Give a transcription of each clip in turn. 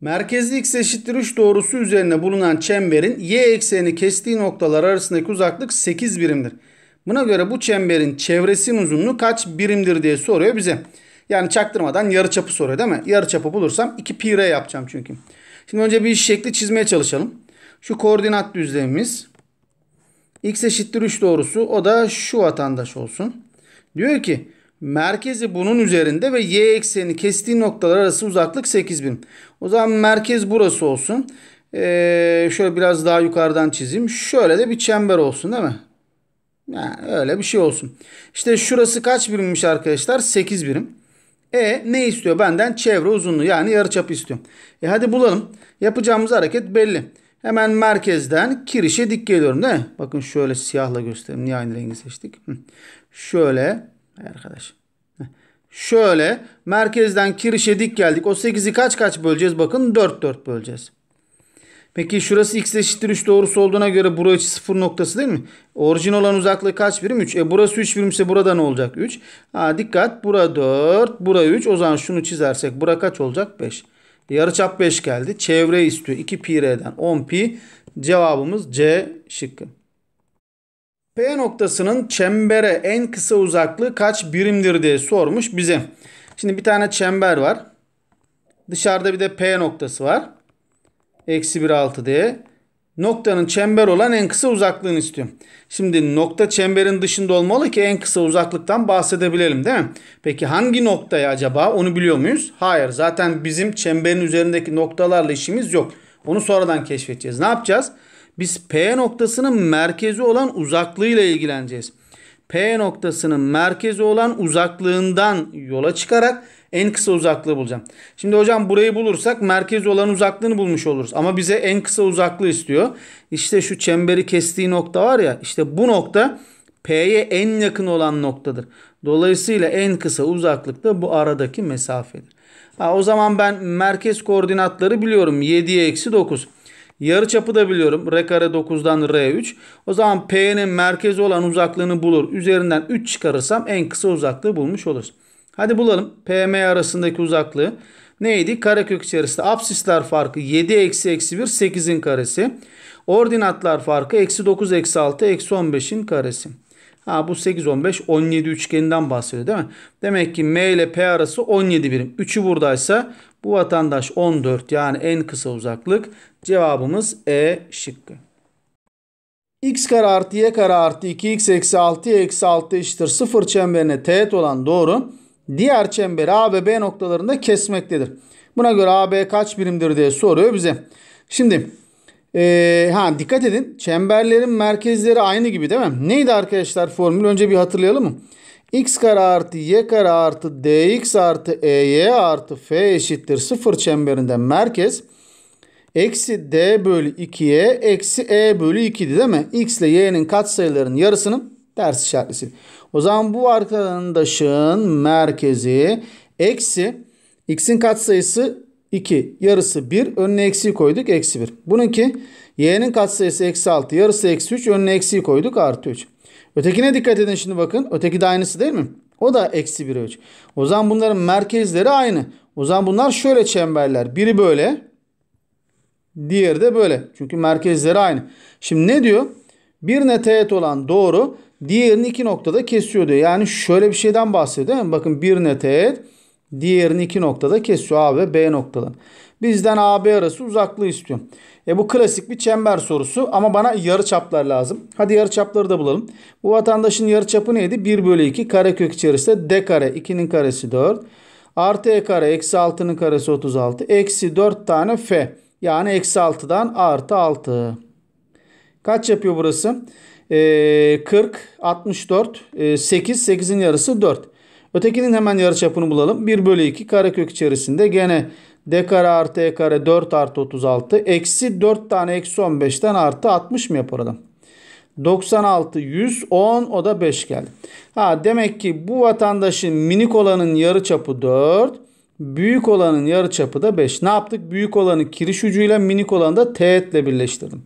Merkezli x eşittir 3 doğrusu üzerine bulunan çemberin y ekseni kestiği noktalar arasındaki uzaklık 8 birimdir. Buna göre bu çemberin çevresinin uzunluğu kaç birimdir diye soruyor bize. Yani çaktırmadan yarıçapı soruyor değil mi? Yarıçapı bulursam 2 pi r yapacağım çünkü. Şimdi önce bir şekli çizmeye çalışalım. Şu koordinat düzlemimiz x eşittir 3 doğrusu o da şu vatandaş olsun. Diyor ki Merkezi bunun üzerinde ve y ekseni kestiği noktalar arası uzaklık 8000. O zaman merkez burası olsun. Ee, şöyle biraz daha yukarıdan çizeyim. Şöyle de bir çember olsun değil mi? Yani öyle bir şey olsun. İşte şurası kaç birimmiş arkadaşlar? 8 birim. E ne istiyor benden? Çevre uzunluğu yani yarıçapı istiyor. E hadi bulalım. Yapacağımız hareket belli. Hemen merkezden kirişe dik geliyorum değil mi? Bakın şöyle siyahla göstereyim. Niye aynı rengi seçtik? Şöyle Arkadaş. Şöyle merkezden kirişe dik geldik. O 8'i kaç kaç böleceğiz? Bakın 4 4 böleceğiz. Peki şurası x eşittir 3 doğrusu olduğuna göre burası açı 0 noktası değil mi? Orijin olan uzaklığı kaç birim? 3. E burası 3 birimse burada ne olacak? 3. Ha dikkat. Bura 4. Bura 3. O zaman şunu çizersek bura kaç olacak? 5. Yarıçap 5 geldi. Çevre istiyor. 2 pi r'den 10 pi. Cevabımız C şıkkı. P noktasının çembere en kısa uzaklığı kaç birimdir diye sormuş bize. Şimdi bir tane çember var. Dışarıda bir de P noktası var. Eksi 1 6 diye. Noktanın çember olan en kısa uzaklığını istiyorum. Şimdi nokta çemberin dışında olmalı ki en kısa uzaklıktan bahsedebilelim değil mi? Peki hangi noktaya acaba onu biliyor muyuz? Hayır zaten bizim çemberin üzerindeki noktalarla işimiz yok. Onu sonradan keşfedeceğiz. Ne yapacağız? Ne yapacağız? Biz P noktasının merkezi olan uzaklığıyla ilgileneceğiz. P noktasının merkezi olan uzaklığından yola çıkarak en kısa uzaklığı bulacağım. Şimdi hocam burayı bulursak merkezi olan uzaklığını bulmuş oluruz. Ama bize en kısa uzaklığı istiyor. İşte şu çemberi kestiği nokta var ya işte bu nokta P'ye en yakın olan noktadır. Dolayısıyla en kısa uzaklık da bu aradaki mesafedir. Ha, o zaman ben merkez koordinatları biliyorum. 7'ye eksi 9. Yarı çapı da biliyorum. R kare 9'dan R3. O zaman P'nin merkezi olan uzaklığını bulur. Üzerinden 3 çıkarırsam en kısa uzaklığı bulmuş oluruz. Hadi bulalım. PM arasındaki uzaklığı. Neydi? Karekök içerisinde absisler farkı 7 eksi eksi 1 8'in karesi. Ordinatlar farkı eksi 9 eksi 6 eksi 15'in karesi. Ha bu 8 15 17 üçgeninden bahsediyor değil mi? Demek ki M ile P arası 17 birim. 3'ü buradaysa bu vatandaş 14 yani en kısa uzaklık. Cevabımız E şıkkı. x kare artı y kare artı 2x eksi 6 y eksi 6 eşittir 0 çemberine teğet olan doğru diğer çemberi A ve B noktalarında kesmektedir. Buna göre AB kaç birimdir diye soruyor bize. Şimdi ee, ha dikkat edin çemberlerin merkezleri aynı gibi değil mi? Neydi arkadaşlar formül önce bir hatırlayalım mı? x kare artı y kare artı dx artı ey artı f eşittir 0 çemberinden merkez. Eksi d bölü 2'ye eksi e bölü 2'di değil mi? x ile y'nin katsayılarının yarısının ters işaretlisi. O zaman bu arkadaşın merkezi eksi x'in katsayısı 2 yarısı 1 önüne eksiyi koyduk eksi 1. Bununki y'nin katsayısı eksi 6 yarısı eksi 3 önüne eksiyi koyduk artı 3. Ötekine dikkat edin şimdi bakın. Öteki de aynısı değil mi? O da eksi 1 ölç. O zaman bunların merkezleri aynı. O zaman bunlar şöyle çemberler. Biri böyle. Diğeri de böyle. Çünkü merkezleri aynı. Şimdi ne diyor? Birine teğet olan doğru. Diğerini iki noktada kesiyor diyor. Yani şöyle bir şeyden bahsediyor değil mi? Bakın birine teğet. Diğerini iki noktada kesiyor A ve B noktadan. Bizden AB arası uzaklığı istiyor. E bu klasik bir çember sorusu ama bana yarı çaplar lazım. Hadi yarı çapları da bulalım. Bu vatandaşın yarı çapı neydi? 1 bölü 2 karekök içerisinde D kare 2'nin karesi 4. Artı E kare eksi 6'nın karesi 36. Eksi 4 tane F. Yani eksi 6'dan artı 6. Kaç yapıyor burası? E, 40, 64, e, 8, 8'in yarısı 4. Ötekinin hemen yarıçapını bulalım. 1 bölü 2 karekök içerisinde gene D kare artı E kare 4 artı 36. Eksi 4 tane eksi 15'ten artı 60 mı yapar adam? 96, 110 o da 5 geldi. Ha, demek ki bu vatandaşın minik olanın yarı çapı 4. Büyük olanın yarı çapı da 5. Ne yaptık? Büyük olanı kiriş ucuyla minik olanı da teğetle birleştirdim.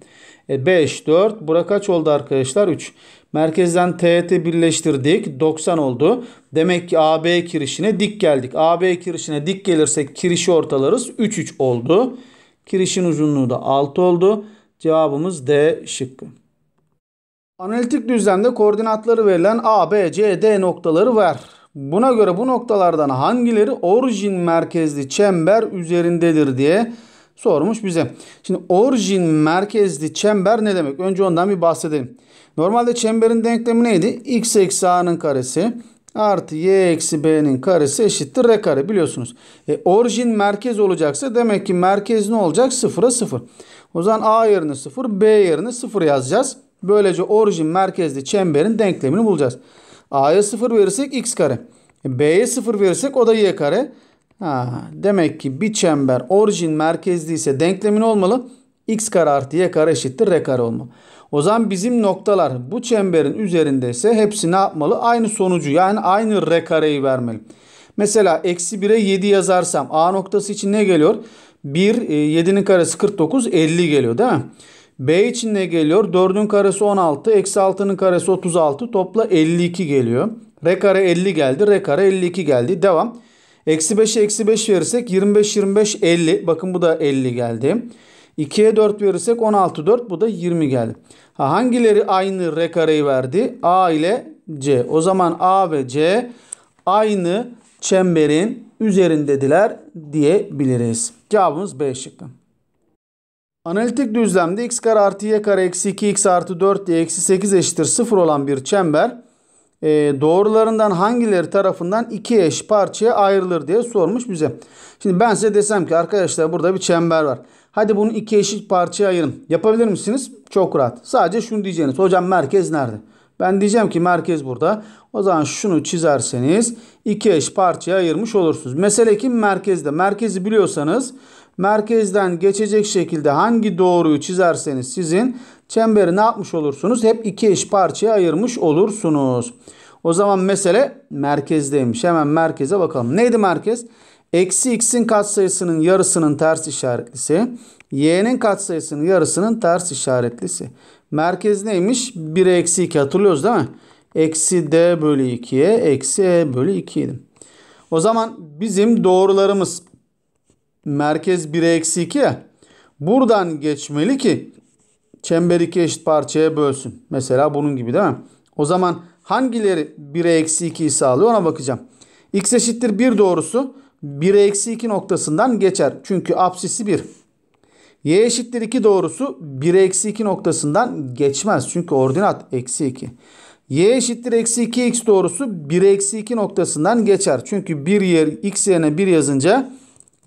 E 5, 4. Bura kaç oldu arkadaşlar? 3. Merkezden teğeti birleştirdik. 90 oldu. Demek ki AB kirişine dik geldik. AB kirişine dik gelirsek kirişi ortalarız. 3 3 oldu. Kirişin uzunluğu da 6 oldu. Cevabımız D şıkkı. Analitik düzlemde koordinatları verilen A, B, C, D noktaları var. Buna göre bu noktalardan hangileri orijin merkezli çember üzerindedir diye sormuş bize. Şimdi orijin merkezli çember ne demek? Önce ondan bir bahsedelim. Normalde çemberin denklemi neydi? X eksi A'nın karesi artı y eksi b'nin karesi eşittir r kare biliyorsunuz. E, orijin merkez olacaksa demek ki merkez ne olacak? Sıfıra sıfır. O zaman a yerine sıfır b yerine sıfır yazacağız. Böylece orijin merkezli çemberin denklemini bulacağız. a'ya sıfır verirsek x kare. E, b'ye sıfır verirsek o da y kare. Ha, demek ki bir çember orijin merkezli ise denklemin olmalı. X kare artı Y kare eşittir R kare olmalı. O zaman bizim noktalar bu çemberin üzerinde ise hepsi ne yapmalı? Aynı sonucu yani aynı R kareyi vermeli. Mesela eksi 1'e 7 yazarsam A noktası için ne geliyor? 1, 7'nin e, karesi 49, 50 geliyor değil mi? B için ne geliyor? 4'ün karesi 16, eksi 6'nın karesi 36, topla 52 geliyor. R kare 50 geldi, R kare 52 geldi. Devam. Eksi 5'e eksi 5 verirsek 25 25 50. Bakın bu da 50 geldi. 2'ye 4 verirsek 16 4 bu da 20 geldi. Ha, hangileri aynı R kareyi verdi? A ile C. O zaman A ve C aynı çemberin üzerindediler diyebiliriz. Cevabımız B şıkkı. Analitik düzlemde x kare artı y kare eksi 2 x artı 4 diye eksi 8 eşittir 0 olan bir çember e, doğrularından hangileri tarafından iki eş parçaya ayrılır diye sormuş bize. Şimdi ben size desem ki arkadaşlar burada bir çember var. Hadi bunu iki eşit parçaya ayırın. Yapabilir misiniz? Çok rahat. Sadece şunu diyeceğiniz. Hocam merkez nerede? Ben diyeceğim ki merkez burada. O zaman şunu çizerseniz iki eş parçaya ayırmış olursunuz. Mesele kim? Merkezde. Merkezi biliyorsanız merkezden geçecek şekilde hangi doğruyu çizerseniz sizin çemberi ne yapmış olursunuz? Hep iki eş parçaya ayırmış olursunuz. O zaman mesele merkezdeymiş. Hemen merkeze bakalım. Neydi merkez? Eksi x'in katsayısının yarısının ters işaretlisi. Y'nin katsayısının yarısının ters işaretlisi. Merkez neymiş? 1'e eksi 2 hatırlıyoruz değil mi? Eksi d bölü 2'ye eksi e bölü 2 O zaman bizim doğrularımız merkez 1'e eksi 2 ya. Buradan geçmeli ki çemberi iki eşit parçaya bölsün. Mesela bunun gibi değil mi? O zaman hangileri 1'e eksi 2'yi sağlıyor ona bakacağım. X eşittir 1 doğrusu 1'e eksi 2 noktasından geçer. Çünkü apsisi 1. Y eşittir 2 doğrusu 1'e eksi 2 noktasından geçmez. Çünkü ordinat eksi 2. Y eşittir eksi 2 x doğrusu 1'e eksi 2 noktasından geçer. Çünkü 1 yer x yerine 1 yazınca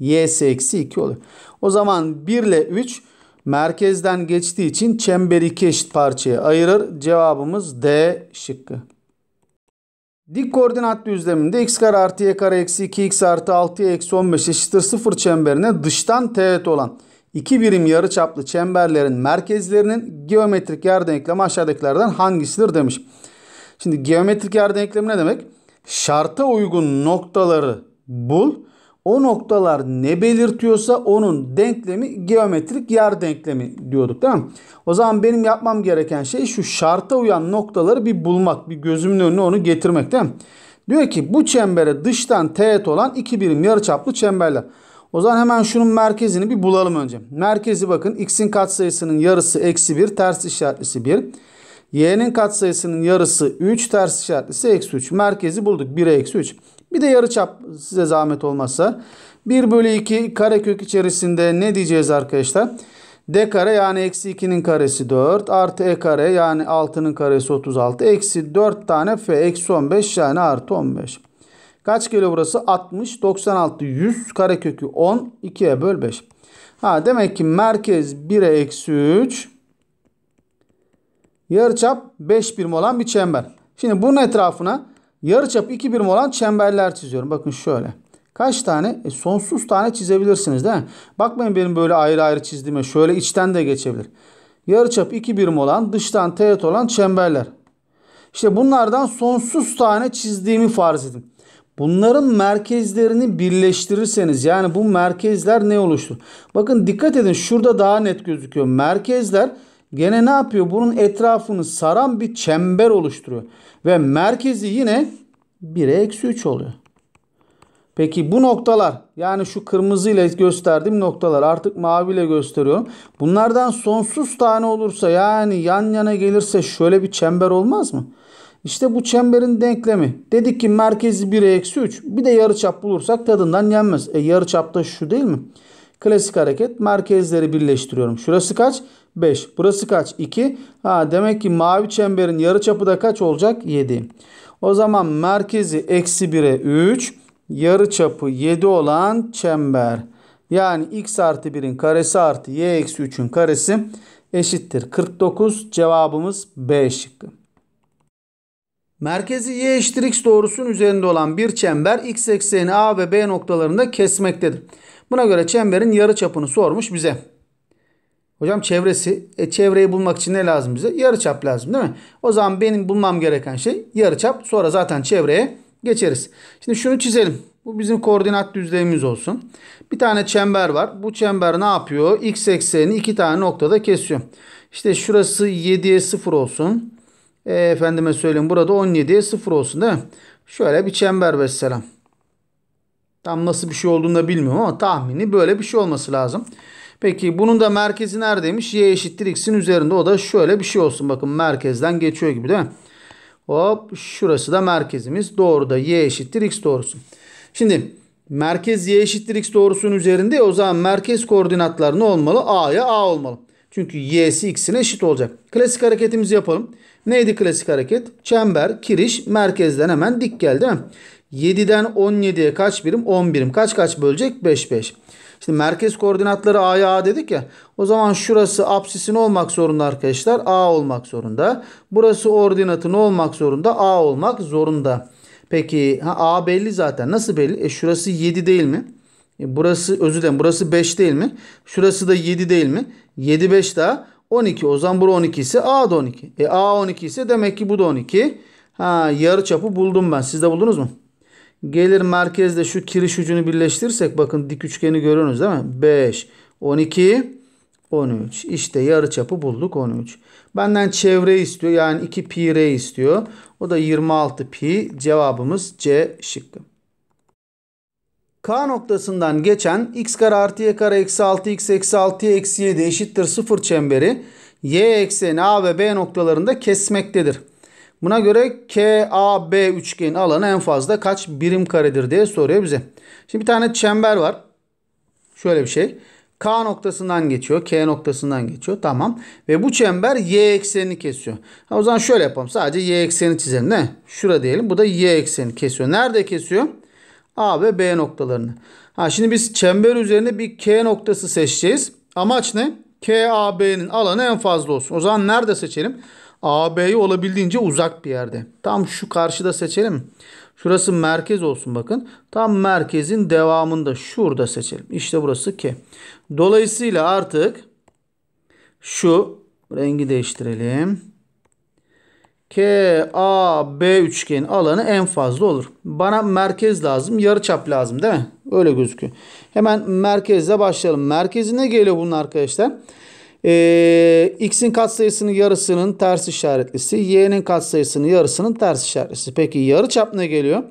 y'si eksi 2 olur. O zaman 1 ile 3 merkezden geçtiği için çemberi iki eşit parçaya ayırır. Cevabımız D şıkkı. Dik koordinat düzleminde x kare artı y kare eksi 2x artı 6 eksi 15 eşittir 0 çemberine dıştan teğet olan iki birim yarıçaplı çemberlerin merkezlerinin geometrik yer yerdenklemi aşağıdakilerden hangisidir demiş. Şimdi geometrik yer denklemi ne demek? Şarta uygun noktaları bul o noktalar ne belirtiyorsa onun denklemi geometrik yer denklemi diyorduk değil mi? O zaman benim yapmam gereken şey şu şarta uyan noktaları bir bulmak. Bir gözümün önüne onu getirmek değil mi? Diyor ki bu çembere dıştan teğet olan iki birim yarıçaplı çemberler. O zaman hemen şunun merkezini bir bulalım önce. Merkezi bakın x'in katsayısının yarısı eksi 1 ters işaretlisi 1. Y'nin katsayısının yarısı 3 ters işaretlisi eksi 3. Merkezi bulduk 1'e eksi 3. Bir de yarıçap size zahmet olmazsa. 1 bölü 2 karekök içerisinde ne diyeceğiz arkadaşlar? D kare yani eksi 2'nin karesi 4 artı E kare yani 6'nın karesi 36 eksi 4 tane F eksi 15 yani artı 15. Kaç geliyor burası? 60, 96, 100 karekökü 10, 2'ye böl 5. Ha, demek ki merkez 1'e eksi 3 yarıçap 5 birim olan bir çember. Şimdi bunun etrafına yarıçapı 2 birim olan çemberler çiziyorum. Bakın şöyle. Kaç tane? E, sonsuz tane çizebilirsiniz değil mi? Bakmayın benim böyle ayrı ayrı çizdiğime. Şöyle içten de geçebilir. Yarıçap 2 birim olan, dıştan teğet olan çemberler. İşte bunlardan sonsuz tane çizdiğimi farz edin. Bunların merkezlerini birleştirirseniz yani bu merkezler ne oluştu? Bakın dikkat edin şurada daha net gözüküyor. Merkezler gene ne yapıyor? Bunun etrafını saran bir çember oluşturuyor. Ve merkezi yine 1'e eksi 3 oluyor. Peki bu noktalar yani şu kırmızı ile gösterdiğim noktalar artık maviyle gösteriyorum. Bunlardan sonsuz tane olursa yani yan yana gelirse şöyle bir çember olmaz mı? İşte bu çemberin denklemi. Dedik ki merkezi 1'e eksi 3. Bir de yarıçap bulursak tadından yenmez. E yarıçapta şu değil mi? Klasik hareket merkezleri birleştiriyorum. Şurası kaç? 5. Burası kaç? 2. Ha, demek ki mavi çemberin yarı çapı da kaç olacak? 7. O zaman merkezi eksi 1'e 3. Yarı çapı 7 olan çember. Yani x artı 1'in karesi artı y eksi 3'ün karesi eşittir. 49 cevabımız B şıkkı. Merkezi y eşittir x doğrusunun üzerinde olan bir çember x ekseni a ve b noktalarında kesmektedir. Buna göre çemberin yarı çapını sormuş bize. Hocam çevresi. E çevreyi bulmak için ne lazım bize? Yarıçap lazım değil mi? O zaman benim bulmam gereken şey yarıçap. Sonra zaten çevreye geçeriz. Şimdi şunu çizelim. Bu bizim koordinat düzlemimiz olsun. Bir tane çember var. Bu çember ne yapıyor? X ekseni iki tane noktada kesiyor. İşte şurası 7'ye 0 olsun. E, efendime söyleyeyim burada 17'ye 0 olsun değil mi? Şöyle bir çember vesselam. Tam nasıl bir şey olduğunu da bilmiyorum ama tahmini böyle bir şey olması lazım. Peki bunun da merkezi neredeymiş? Y eşittir x'in üzerinde. O da şöyle bir şey olsun. Bakın merkezden geçiyor gibi değil mi? Hop şurası da merkezimiz. Doğru da y eşittir x doğrusu. Şimdi merkez y eşittir x doğrusunun üzerinde o zaman merkez koordinatları ne olmalı? A'ya A olmalı. Çünkü y'si x'ine eşit olacak. Klasik hareketimizi yapalım. Neydi klasik hareket? Çember, kiriş, merkezden hemen dik geldi. 7'den 17'ye kaç birim? 10 birim. Kaç kaç bölecek? 5 5. Şimdi merkez koordinatları A'ya A dedik ya. O zaman şurası apsisin olmak zorunda arkadaşlar. A olmak zorunda. Burası ordinatın olmak zorunda. A olmak zorunda. Peki ha, A belli zaten. Nasıl belli? E, şurası 7 değil mi? E, burası özür dilerim. Burası 5 değil mi? Şurası da 7 değil mi? 7 5 daha 12. O zaman bura 12 ise A da 12. E A 12 ise demek ki bu da 12. Ha yarı çapı buldum ben. Siz de buldunuz mu? Gelir merkezde şu kiriş ucunu birleştirirsek bakın dik üçgeni görüyorsunuz değil mi? 5, 12, 13. İşte yarı çapı bulduk 13. Benden çevre istiyor yani 2 pi r istiyor. O da 26 pi cevabımız C şıkkı. K noktasından geçen x kare artı y kare eksi 6 x eksi 6 eksi 7 eşittir 0 çemberi y ekseni A ve B noktalarında kesmektedir. Buna göre KAB üçgenin alanı en fazla kaç birim karedir diye soruyor bize. Şimdi bir tane çember var. Şöyle bir şey. K noktasından geçiyor. K noktasından geçiyor. Tamam. Ve bu çember Y eksenini kesiyor. Ha, o zaman şöyle yapalım. Sadece Y ekseni çizelim. Ne? Şura diyelim. Bu da Y ekseni kesiyor. Nerede kesiyor? A ve B noktalarını. Ha, şimdi biz çember üzerinde bir K noktası seçeceğiz. Amaç ne? KAB'nin alanı en fazla olsun. O zaman nerede seçelim? AB'ye olabildiğince uzak bir yerde. Tam şu karşıda seçelim. Şurası merkez olsun bakın. Tam merkezin devamında şurada seçelim. İşte burası K. Dolayısıyla artık şu rengi değiştirelim. KAB üçgenin alanı en fazla olur. Bana merkez lazım, yarıçap lazım değil mi? Öyle gözüküyor. Hemen merkezle başlayalım. Merkezine geliyor bunun Arkadaşlar. Ee, x'in katsayısının yarısının ters işaretlisi. Y'nin katsayısının yarısının ters işaretlisi. Peki yarı çap ne geliyor?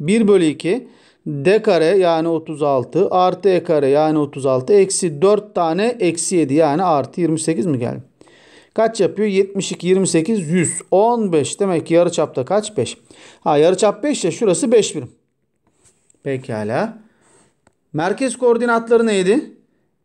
1 bölü 2 d kare yani 36 artı e kare yani 36 eksi 4 tane eksi 7 yani artı 28 mi geldi? Kaç yapıyor? 72, 28, 100, 15. Demek ki yarı çapta kaç? 5. Ha yarı çap 5 ya şurası 5 birim. Pekala. Merkez koordinatları neydi?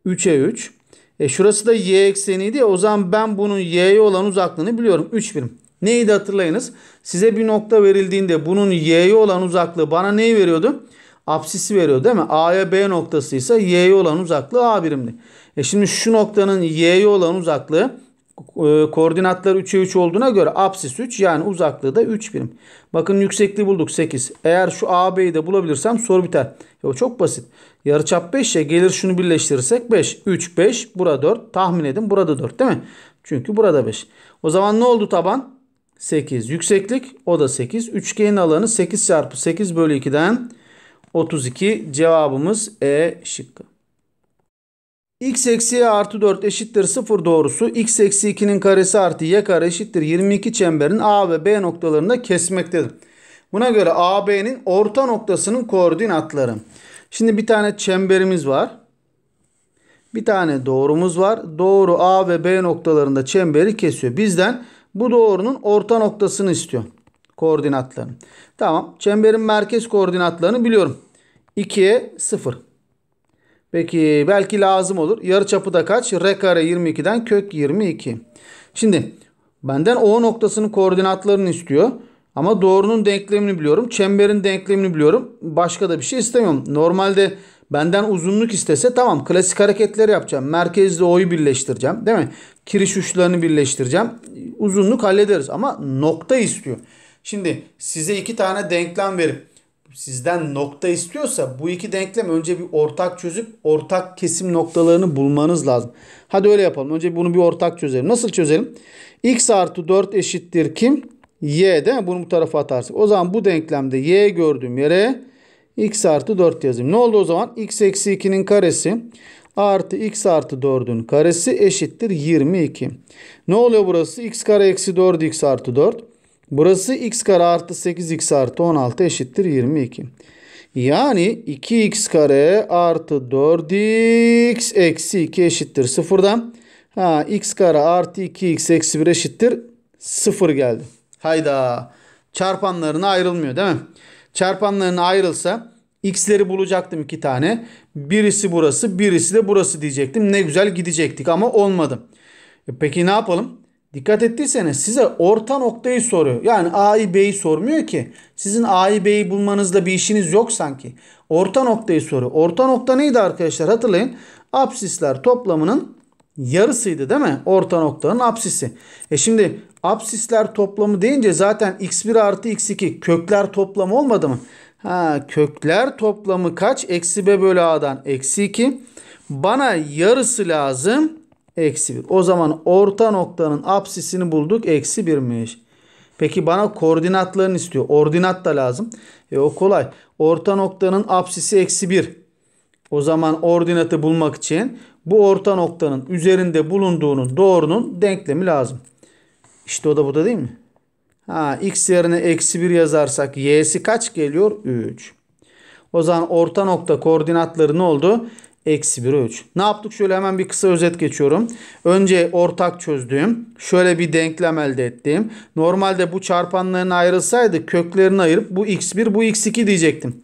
3'e 3. E şurası da y ekseniydi ya o zaman ben bunun y'ye olan uzaklığını biliyorum. 3 birim. Neydi hatırlayınız? Size bir nokta verildiğinde bunun y'ye olan uzaklığı bana neyi veriyordu? Apsisi veriyor değil mi? A'ya B noktasıysa y'ye olan uzaklığı A birimdi. E şimdi şu noktanın y'ye olan uzaklığı e, koordinatlar 3'e 3 olduğuna göre apsis 3 yani uzaklığı da 3 birim. Bakın yüksekliği bulduk 8. Eğer şu AB'yi de bulabilirsem soru biter. Ya çok basit. Yarıçap 5 ya e, gelir şunu birleştirirsek 5. 3, 5. burada 4. Tahmin edin burada 4 değil mi? Çünkü burada 5. O zaman ne oldu taban? 8. Yükseklik o da 8. Üçgenin alanı 8 çarpı 8 bölü 2'den 32. Cevabımız E şıkkı. X eksi artı 4 eşittir 0 doğrusu x eksi 2'nin karesi artı y kare eşittir 22 çemberin A ve B noktalarında kesmektedir. Buna göre AB'nin orta noktasının koordinatları. Şimdi bir tane çemberimiz var. Bir tane doğrumuz var. Doğru A ve B noktalarında çemberi kesiyor. Bizden bu doğrunun orta noktasını istiyor. Koordinatlarını. Tamam. Çemberin merkez koordinatlarını biliyorum. 2'ye 0. Peki belki lazım olur. Yarıçapı da kaç? R kare 22'den kök 22. Şimdi benden O noktasının koordinatlarını istiyor. Ama doğrunun denklemini biliyorum. Çemberin denklemini biliyorum. Başka da bir şey istemiyorum. Normalde benden uzunluk istese tamam klasik hareketler yapacağım. Merkezle o'yu birleştireceğim değil mi? Kiriş uçlarını birleştireceğim. Uzunluk hallederiz ama nokta istiyor. Şimdi size iki tane denklem verip sizden nokta istiyorsa bu iki denklem önce bir ortak çözüp ortak kesim noktalarını bulmanız lazım. Hadi öyle yapalım. Önce bunu bir ortak çözelim. Nasıl çözelim? x artı 4 eşittir kim? y değil mi? Bunu bu tarafa atarsak. O zaman bu denklemde y gördüğüm yere x artı 4 yazayım. Ne oldu o zaman? x eksi 2'nin karesi artı x artı 4'ün karesi eşittir 22. Ne oluyor burası? x kare eksi 4 x artı 4. Burası x kare artı 8 x artı 16 eşittir 22. Yani 2x kare artı 4x eksi 2 eşittir 0'dan. Ha, x kare artı 2x eksi 1 eşittir 0 geldi. Hayda. Çarpanlarına ayrılmıyor değil mi? Çarpanlarına ayrılsa x'leri bulacaktım iki tane. Birisi burası birisi de burası diyecektim. Ne güzel gidecektik ama olmadı. E peki ne yapalım? Dikkat ettiyseniz size orta noktayı soruyor. Yani A'yı B'yi sormuyor ki. Sizin A'yı B'yi bulmanızla bir işiniz yok sanki. Orta noktayı soruyor. Orta nokta neydi arkadaşlar hatırlayın. Apsisler toplamının yarısıydı değil mi? Orta noktanın apsisi. E şimdi Apsisler toplamı deyince zaten x1 artı x2 kökler toplamı olmadı mı? Ha, kökler toplamı kaç? Eksi b bölü a'dan eksi 2. Bana yarısı lazım. Eksi 1. O zaman orta noktanın apsisini bulduk. Eksi 1'miş. Peki bana koordinatlarını istiyor. Ordinat da lazım. E o kolay. Orta noktanın apsisi eksi 1. O zaman ordinatı bulmak için bu orta noktanın üzerinde bulunduğunun doğrunun denklemi lazım. İşte o da bu da değil mi? Ha, x yerine eksi 1 yazarsak y'si kaç geliyor? 3. O zaman orta nokta koordinatları ne oldu? Eksi 1 3. Ne yaptık? Şöyle hemen bir kısa özet geçiyorum. Önce ortak çözdüğüm, şöyle bir denklem elde ettim. Normalde bu çarpanların ayrılsaydı köklerini ayırıp bu x1 bu x2 diyecektim.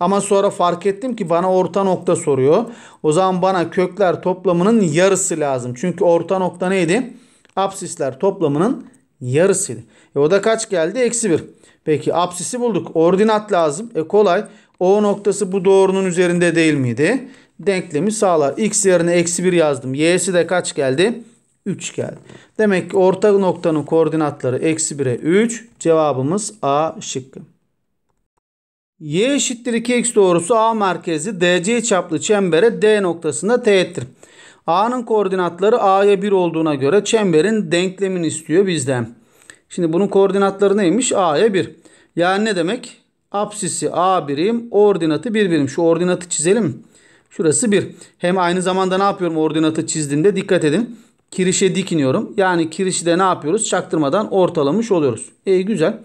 Ama sonra fark ettim ki bana orta nokta soruyor. O zaman bana kökler toplamının yarısı lazım. Çünkü orta nokta neydi? Apsisler toplamının yarısıydı. E o da kaç geldi? Eksi 1. Peki apsisi bulduk. Ordinat lazım. E kolay. O noktası bu doğrunun üzerinde değil miydi? Denklemi sağlar. X yerine eksi 1 yazdım. Y'si de kaç geldi? 3 geldi. Demek ki orta noktanın koordinatları eksi 1'e 3. Cevabımız A şıkkı. Y eşittir 2x doğrusu A merkezi DC çaplı çembere D noktasında teğettir. A'nın koordinatları A'ya 1 olduğuna göre çemberin denklemini istiyor bizden. Şimdi bunun koordinatları neymiş? A'ya 1. Yani ne demek? Apsisi A birim, ordinatı 1 birim. Şu ordinatı çizelim. Şurası 1. Hem aynı zamanda ne yapıyorum ordinatı çizdiğimde dikkat edin. Kirişe dikiniyorum. Yani kirişi de ne yapıyoruz? Çaktırmadan ortalamış oluyoruz. İyi e, güzel.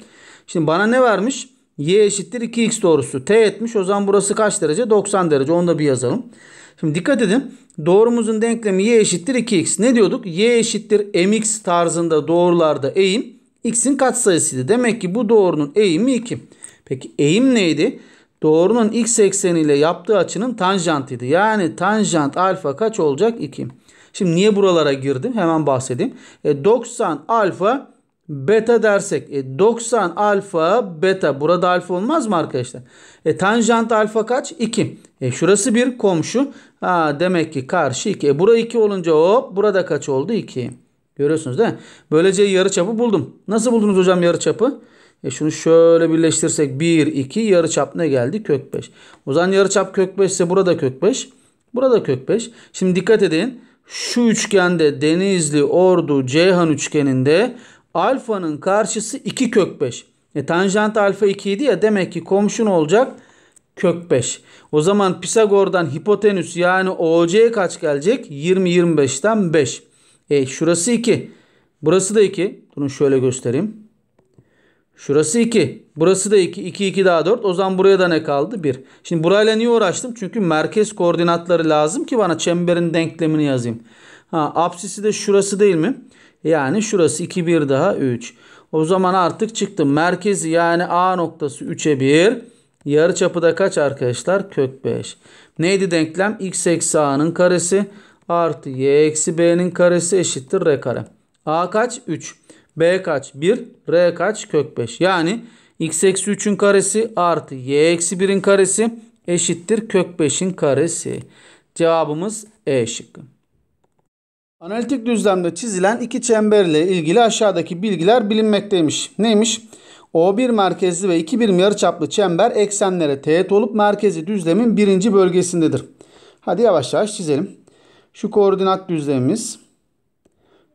Şimdi bana ne vermiş? Y eşittir 2x doğrusu. T etmiş. O zaman burası kaç derece? 90 derece. Onu da bir yazalım. Şimdi dikkat edin. Doğrumuzun denklemi y eşittir 2x. Ne diyorduk? y eşittir mx tarzında doğrularda eğim x'in katsayısıydı. Demek ki bu doğrunun eğimi 2. Peki eğim neydi? Doğrunun x ekseniyle yaptığı açının tanjantıydı. Yani tanjant alfa kaç olacak? 2. Şimdi niye buralara girdim? Hemen bahsedeyim. E, 90 alfa beta dersek e, 90 alfa beta burada alfa olmaz mı arkadaşlar? E, tanjant alfa kaç? 2. E, şurası bir komşu. Ha, demek ki karşı 2. E, bura 2 olunca hop burada kaç oldu? 2. Görüyorsunuz değil mi? Böylece yarı çapı buldum. Nasıl buldunuz hocam yarı çapı? E şunu şöyle birleştirsek 1, 2 yarı çap ne geldi? Kök 5. O zaman yarı çap kök 5 ise burada kök 5. Burada kök 5. Şimdi dikkat edin. Şu üçgende Denizli, Ordu, Ceyhan üçgeninde Alfanın karşısı 2 kök 5. E, tanjant alfa 2 idi ya demek ki komşun olacak kök 5. O zaman Pisagor'dan hipotenüs yani OC kaç gelecek? 20-25'ten 5. E, şurası 2. Burası da 2. Bunu şöyle göstereyim. Şurası 2. Burası da 2. 2, 2 daha 4. O zaman buraya da ne kaldı? 1. Şimdi burayla niye uğraştım? Çünkü merkez koordinatları lazım ki bana çemberin denklemini yazayım. Ha, apsisi de şurası değil mi? Yani şurası 2 1 daha 3. O zaman artık çıktım. Merkezi yani A noktası 3'e 1. Yarı çapı da kaç arkadaşlar? Kök 5. Neydi denklem? X eksi A'nın karesi artı Y eksi B'nin karesi eşittir R kare. A kaç? 3. B kaç? 1. R kaç? Kök 5. Yani X eksi 3'ün karesi artı Y eksi 1'in karesi eşittir kök 5'in karesi. Cevabımız E şıkkı. Analitik düzlemde çizilen iki çemberle ilgili aşağıdaki bilgiler bilinmekteymiş. Neymiş? O1 merkezli ve 2 birim yarıçaplı çember eksenlere teğet olup merkezi düzlemin birinci bölgesindedir. Hadi yavaş yavaş çizelim. Şu koordinat düzlemimiz.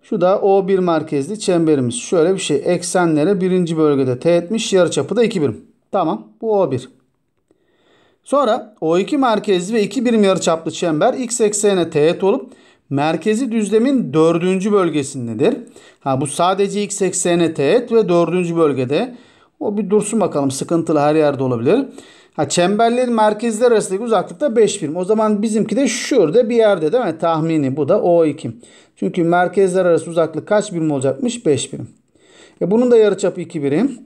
Şu da O1 merkezli çemberimiz. Şöyle bir şey. Eksenlere birinci bölgede teğetmiş. Yarıçapı da 2 birim. Tamam. Bu O1. Sonra O2 merkezli ve 2 birim yarıçaplı çember x eksenine teğet olup merkezi düzlemin dördüncü bölgesindedir. Ha bu sadece x eksenine teğet ve dördüncü bölgede. O bir dursun bakalım sıkıntılı her yerde olabilir. Ha çemberlerin merkezler arasındaki uzaklık da 5 birim. O zaman bizimki de şurada bir yerde değil mi? Tahmini bu da O2. Çünkü merkezler arası uzaklık kaç birim olacakmış? 5 birim. E bunun da yarıçapı 2 birim.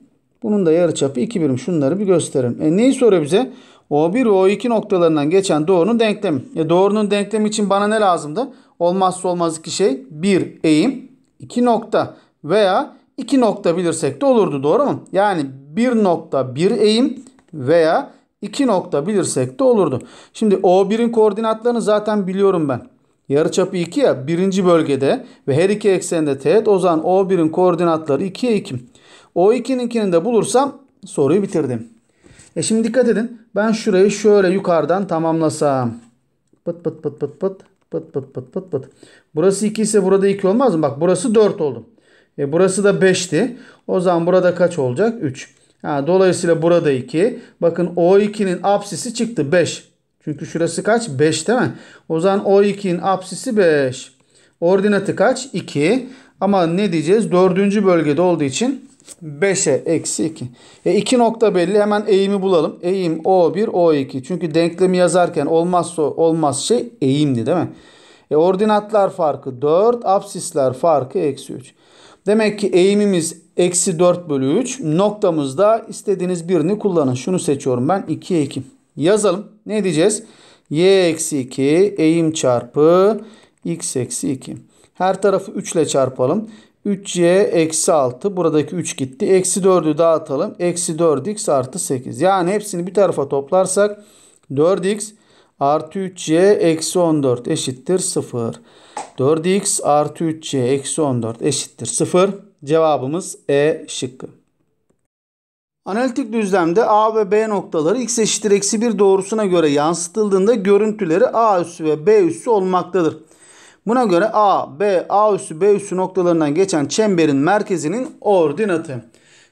Bunun da yarıçapı 2 birim. Şunları bir gösterelim. E neyi soruyor bize? O1 ve O2 noktalarından geçen doğrunun denklemi. E doğrunun denklemi için bana ne lazımdı? Olmazsa olmaz iki şey. Bir eğim, iki nokta veya iki nokta bilirsek de olurdu doğru mu? Yani bir nokta bir eğim veya iki nokta bilirsek de olurdu. Şimdi O1'in koordinatlarını zaten biliyorum ben. Yarıçapı 2 ya birinci bölgede ve her iki eksende teğet. O zaman O1'in koordinatları 2'ye 2. O2'ninkini de bulursam soruyu bitirdim. E şimdi dikkat edin. Ben şurayı şöyle yukarıdan tamamlasam. Pıt pıt pıt pıt pıt. Pıt pıt pıt pıt pıt. Burası 2 ise burada 2 olmaz mı? Bak burası 4 oldu. E burası da 5'ti. O zaman burada kaç olacak? 3. Ha, dolayısıyla burada 2. Bakın O2'nin apsisi çıktı 5. Çünkü şurası kaç? 5 değil mi? O zaman O2'nin apsisi 5. Ordinatı kaç? 2. Ama ne diyeceğiz? Dördüncü bölgede olduğu için 5'e eksi 2. E 2 nokta belli. Hemen eğimi bulalım. Eğim O1, O2. Çünkü denklemi yazarken olmazsa olmaz şey eğimdi değil mi? E ordinatlar farkı 4. Apsisler farkı eksi 3. Demek ki eğimimiz eksi 4 bölü 3. Noktamızda istediğiniz birini kullanın. Şunu seçiyorum ben. 2'ye 2. Yazalım. Ne diyeceğiz? Y eksi 2 eğim çarpı x eksi 2. Her tarafı 3 ile çarpalım. 3y eksi 6. Buradaki 3 gitti. Eksi 4'ü dağıtalım. Eksi 4x artı 8. Yani hepsini bir tarafa toplarsak 4x artı 3y eksi 14 eşittir 0. 4x artı 3y eksi 14 eşittir 0. Cevabımız E şıkkı. Analitik düzlemde A ve B noktaları x eşittir eksi 1 doğrusuna göre yansıtıldığında görüntüleri A üssü ve B üssü olmaktadır. Buna göre A, B, A üssü, B üssü noktalarından geçen çemberin merkezinin ordinatı.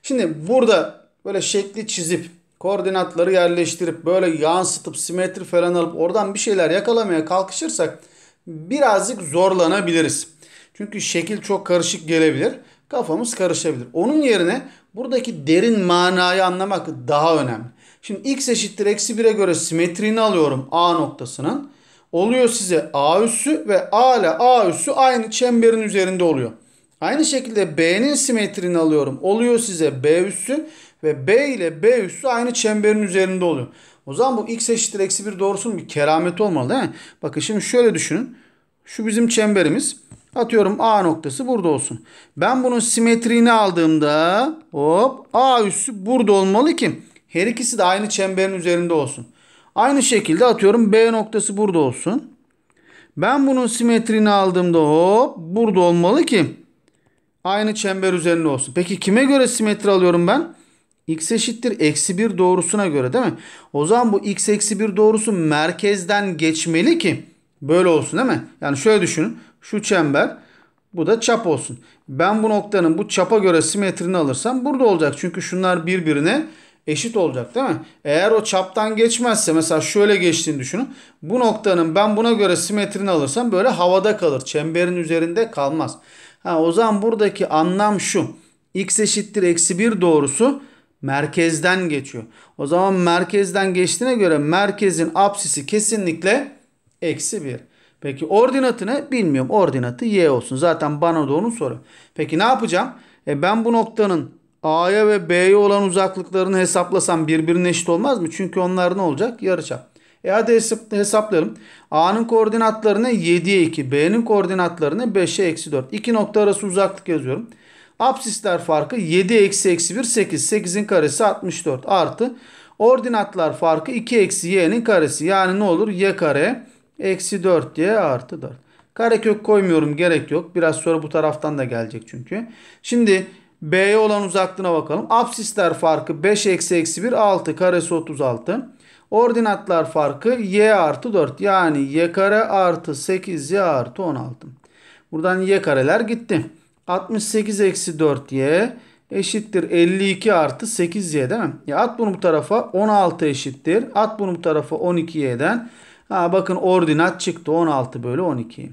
Şimdi burada böyle şekli çizip koordinatları yerleştirip böyle yansıtıp simetri falan alıp oradan bir şeyler yakalamaya kalkışırsak birazcık zorlanabiliriz. Çünkü şekil çok karışık gelebilir. Kafamız karışabilir. Onun yerine buradaki derin manayı anlamak daha önemli. Şimdi x eşittir eksi 1'e göre simetriğini alıyorum A noktasının oluyor size A üssü ve A ile A üssü aynı çemberin üzerinde oluyor. Aynı şekilde B'nin simetrini alıyorum. Oluyor size B üssü ve B ile B üssü aynı çemberin üzerinde oluyor. O zaman bu x eşittir eksi 1 doğrusunun bir kerameti olmalı değil mi? Bakın şimdi şöyle düşünün. Şu bizim çemberimiz. Atıyorum A noktası burada olsun. Ben bunun simetriğini aldığımda hop A üssü burada olmalı ki her ikisi de aynı çemberin üzerinde olsun. Aynı şekilde atıyorum B noktası burada olsun. Ben bunun simetrini aldığımda hop burada olmalı ki aynı çember üzerinde olsun. Peki kime göre simetri alıyorum ben? X eşittir eksi 1 doğrusuna göre değil mi? O zaman bu x eksi 1 doğrusu merkezden geçmeli ki böyle olsun değil mi? Yani şöyle düşünün. Şu çember bu da çap olsun. Ben bu noktanın bu çapa göre simetrini alırsam burada olacak. Çünkü şunlar birbirine eşit olacak değil mi? Eğer o çaptan geçmezse mesela şöyle geçtiğini düşünün. Bu noktanın ben buna göre simetrini alırsam böyle havada kalır. Çemberin üzerinde kalmaz. Ha, o zaman buradaki anlam şu. X eşittir eksi 1 doğrusu merkezden geçiyor. O zaman merkezden geçtiğine göre merkezin apsisi kesinlikle eksi 1. Peki ordinatı ne? Bilmiyorum. Ordinatı y olsun. Zaten bana da onu soruyor. Peki ne yapacağım? E ben bu noktanın A'ya ve B'ye olan uzaklıklarını hesaplasam birbirine eşit olmaz mı? Çünkü onlar ne olacak? Yarıçap. E hadi hesaplayalım. A'nın koordinatlarını 7'ye 2. B'nin koordinatlarını 5'e eksi 4. İki nokta arası uzaklık yazıyorum. Apsisler farkı 7 eksi eksi 1 8. 8'in karesi 64 artı ordinatlar farkı 2 eksi y'nin karesi. Yani ne olur? y kare eksi 4 y artı 4. Karekök koymuyorum gerek yok. Biraz sonra bu taraftan da gelecek çünkü. Şimdi B'ye olan uzaklığına bakalım. Apsisler farkı 5 eksi eksi 1 6 karesi 36. Ordinatlar farkı y artı 4. Yani y kare artı 8 y artı 16. Buradan y kareler gitti. 68 eksi 4 y eşittir 52 artı 8 y değil mi? Ya at bunu bu tarafa 16 eşittir. At bunu bu tarafa 12 y'den. Ha bakın ordinat çıktı 16 bölü 12.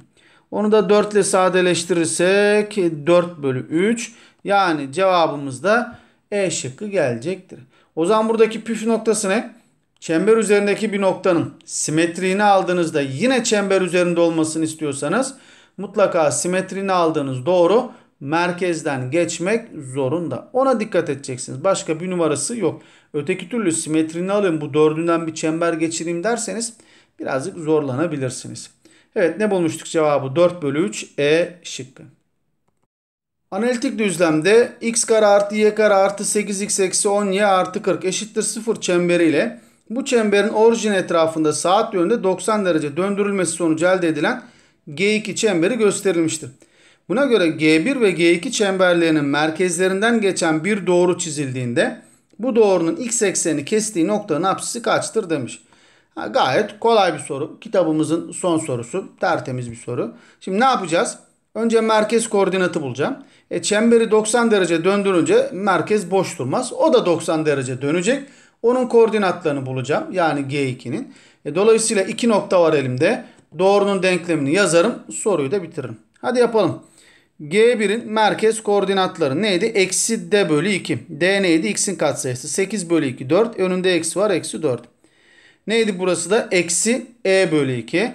Onu da 4 ile sadeleştirirsek 4 bölü 3. Yani cevabımız da E şıkkı gelecektir. O zaman buradaki püf noktası ne? Çember üzerindeki bir noktanın simetriğini aldığınızda yine çember üzerinde olmasını istiyorsanız mutlaka simetrini aldığınız doğru merkezden geçmek zorunda. Ona dikkat edeceksiniz. Başka bir numarası yok. Öteki türlü simetrini alayım, bu dördünden bir çember geçireyim derseniz birazcık zorlanabilirsiniz. Evet ne bulmuştuk cevabı 4 bölü 3 E şıkkı. Analitik düzlemde x kare artı y kare artı 8x eksi 10y artı 40 eşittir 0 çemberiyle bu çemberin orijin etrafında saat yönünde 90 derece döndürülmesi sonucu elde edilen G2 çemberi gösterilmiştir. Buna göre G1 ve G2 çemberlerinin merkezlerinden geçen bir doğru çizildiğinde bu doğrunun x ekseni kestiği noktanın apsisi kaçtır demiş. Ha, gayet kolay bir soru. Kitabımızın son sorusu. Tertemiz bir soru. Şimdi ne yapacağız? Önce merkez koordinatı bulacağım. E, çemberi 90 derece döndürünce merkez boş durmaz. O da 90 derece dönecek. Onun koordinatlarını bulacağım. Yani G2'nin. E, dolayısıyla iki nokta var elimde. Doğrunun denklemini yazarım. Soruyu da bitiririm. Hadi yapalım. G1'in merkez koordinatları neydi? Eksi D bölü 2. D neydi? X'in katsayısı. 8 bölü 2 4. E, önünde eksi var. Eksi 4. Neydi burası da? Eksi E bölü 2.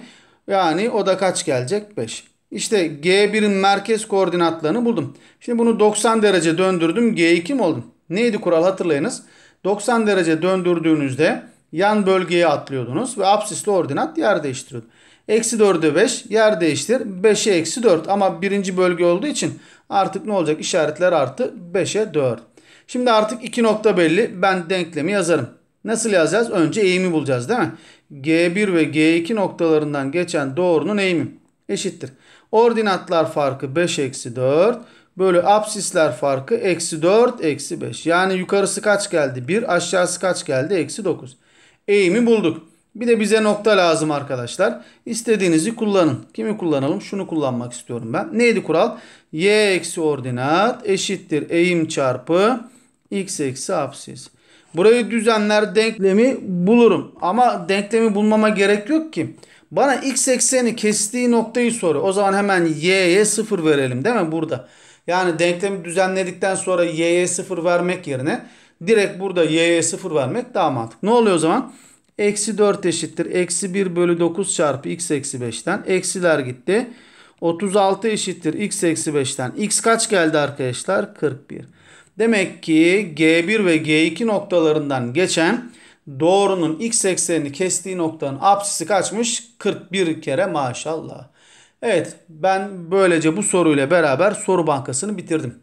Yani o da kaç gelecek? 5. İşte G1'in merkez koordinatlarını buldum. Şimdi bunu 90 derece döndürdüm. G2 mi oldum? Neydi kural hatırlayınız. 90 derece döndürdüğünüzde yan bölgeye atlıyordunuz ve absisli ordinat yer değiştiriyordu. Eksi 4'e 5 yer değiştir. 5'e eksi 4 ama birinci bölge olduğu için artık ne olacak? İşaretler artı 5'e 4. Şimdi artık iki nokta belli. Ben denklemi yazarım. Nasıl yazacağız? Önce eğimi bulacağız değil mi? G1 ve G2 noktalarından geçen doğrunun eğimi eşittir. Ordinatlar farkı 5 eksi 4 bölü apsisler farkı eksi 4 eksi 5. Yani yukarısı kaç geldi? 1 aşağısı kaç geldi? Eksi 9. Eğimi bulduk. Bir de bize nokta lazım arkadaşlar. İstediğinizi kullanın. Kimi kullanalım? Şunu kullanmak istiyorum ben. Neydi kural? Y eksi ordinat eşittir eğim çarpı x eksi apsis Burayı düzenler denklemi bulurum. Ama denklemi bulmama gerek yok ki. Bana x ekseni kestiği noktayı soruyor. O zaman hemen y'ye 0 verelim değil mi burada? Yani denklemi düzenledikten sonra y'ye 0 vermek yerine direkt burada y'ye 0 vermek daha mantıklı. Ne oluyor o zaman? Eksi 4 eşittir. Eksi 1 bölü 9 çarpı x eksi 5'ten. Eksiler gitti. 36 eşittir x eksi 5'ten. x kaç geldi arkadaşlar? 41. Demek ki G1 ve G2 noktalarından geçen doğrunun x eksenini kestiği noktanın apsisi kaçmış? 41 kere maşallah. Evet ben böylece bu soruyla beraber soru bankasını bitirdim.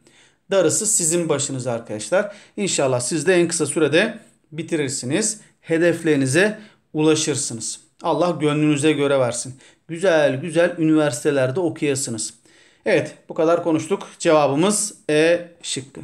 Darısı sizin başınız arkadaşlar. İnşallah siz de en kısa sürede bitirirsiniz. Hedeflerinize ulaşırsınız. Allah gönlünüze göre versin. Güzel güzel üniversitelerde okuyasınız. Evet bu kadar konuştuk. Cevabımız E şıkkı.